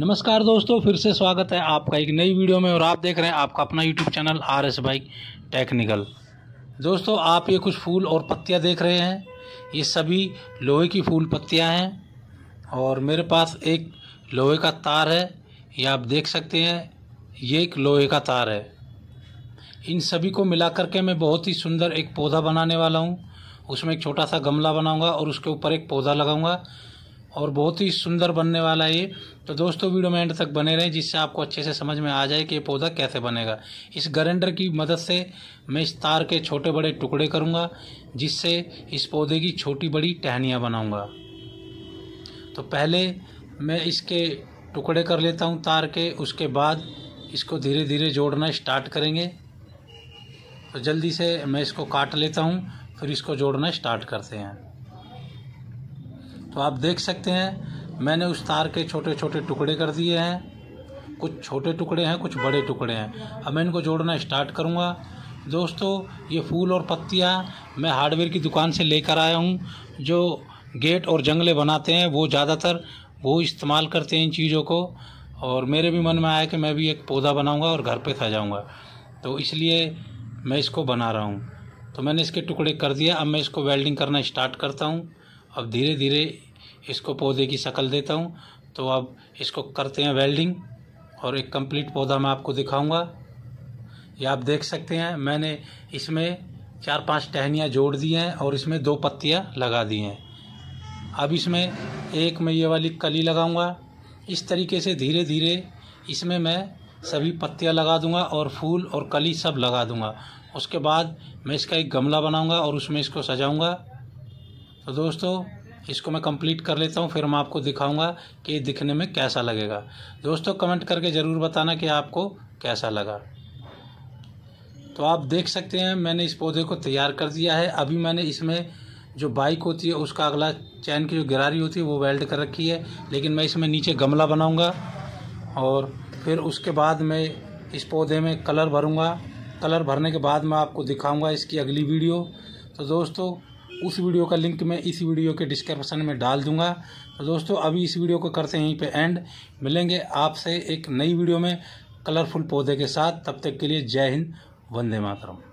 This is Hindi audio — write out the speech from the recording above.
नमस्कार दोस्तों फिर से स्वागत है आपका एक नई वीडियो में और आप देख रहे हैं आपका अपना YouTube channel R S bike technical दोस्तों आप ये कुछ फूल और पत्तियाँ देख रहे हैं ये सभी लोहे की फूल पत्तियाँ हैं और मेरे पास एक लोहे का तार है ये आप देख सकते हैं ये एक लोहे का तार है इन सभी को मिला करके मैं बहुत ही सुंदर एक पौधा बनाने वाला हूँ उसमें एक छोटा सा गमला बनाऊँगा और उसके ऊपर एक पौधा लगाऊँगा और बहुत ही सुंदर बनने वाला है ये तो दोस्तों वीडियो में एंड तक बने रहें जिससे आपको अच्छे से समझ में आ जाए कि ये पौधा कैसे बनेगा इस ग्रेंडर की मदद से मैं इस तार के छोटे बड़े टुकड़े करूँगा जिससे इस पौधे की छोटी बड़ी टहनियाँ बनाऊँगा तो पहले मैं इसके टुकड़े कर लेता हूँ तार के उसके बाद इसको धीरे धीरे जोड़ना स्टार्ट करेंगे तो जल्दी से मैं इसको काट लेता हूँ फिर इसको जोड़ना स्टार्ट करते हैं तो आप देख सकते हैं मैंने उस तार के छोटे छोटे टुकड़े कर दिए हैं कुछ छोटे टुकड़े हैं कुछ बड़े टुकड़े हैं अब मैं इनको जोड़ना स्टार्ट करूँगा दोस्तों ये फूल और पत्तियाँ मैं हार्डवेयर की दुकान से लेकर आया हूँ जो गेट और जंगले बनाते हैं वो ज़्यादातर वो इस्तेमाल करते हैं इन चीज़ों को और मेरे भी मन में आया कि मैं भी एक पौधा बनाऊंगा और घर पे जाऊंगा तो इसलिए मैं इसको बना रहा हूँ तो मैंने इसके टुकड़े कर दिया अब मैं इसको वेल्डिंग करना स्टार्ट करता हूँ अब धीरे धीरे इसको पौधे की शक्ल देता हूँ तो अब इसको करते हैं वेल्डिंग और एक कंप्लीट पौधा मैं आपको दिखाऊंगा ये आप देख सकते हैं मैंने इसमें चार पांच टहनियाँ जोड़ दी हैं और इसमें दो पत्तियाँ लगा दी हैं अब इसमें एक मैं ये वाली कली लगाऊंगा इस तरीके से धीरे धीरे इसमें मैं सभी पत्तियाँ लगा दूंगा और फूल और कली सब लगा दूँगा उसके बाद मैं इसका एक गमला बनाऊँगा और उसमें इसको सजाऊँगा तो दोस्तों इसको मैं कंप्लीट कर लेता हूँ फिर मैं आपको दिखाऊंगा कि दिखने में कैसा लगेगा दोस्तों कमेंट करके ज़रूर बताना कि आपको कैसा लगा तो आप देख सकते हैं मैंने इस पौधे को तैयार कर दिया है अभी मैंने इसमें जो बाइक होती है उसका अगला चैन की जो गिरारी होती है वो वेल्ड कर रखी है लेकिन मैं इसमें नीचे गमला बनाऊँगा और फिर उसके बाद मैं इस पौधे में कलर भरूँगा कलर भरने के बाद मैं आपको दिखाऊँगा इसकी अगली वीडियो तो दोस्तों उस वीडियो का लिंक मैं इस वीडियो के डिस्क्रिप्शन में डाल दूंगा तो दोस्तों अभी इस वीडियो को करते हैं यहीं पे एंड मिलेंगे आपसे एक नई वीडियो में कलरफुल पौधे के साथ तब तक के लिए जय हिंद वंदे मातरम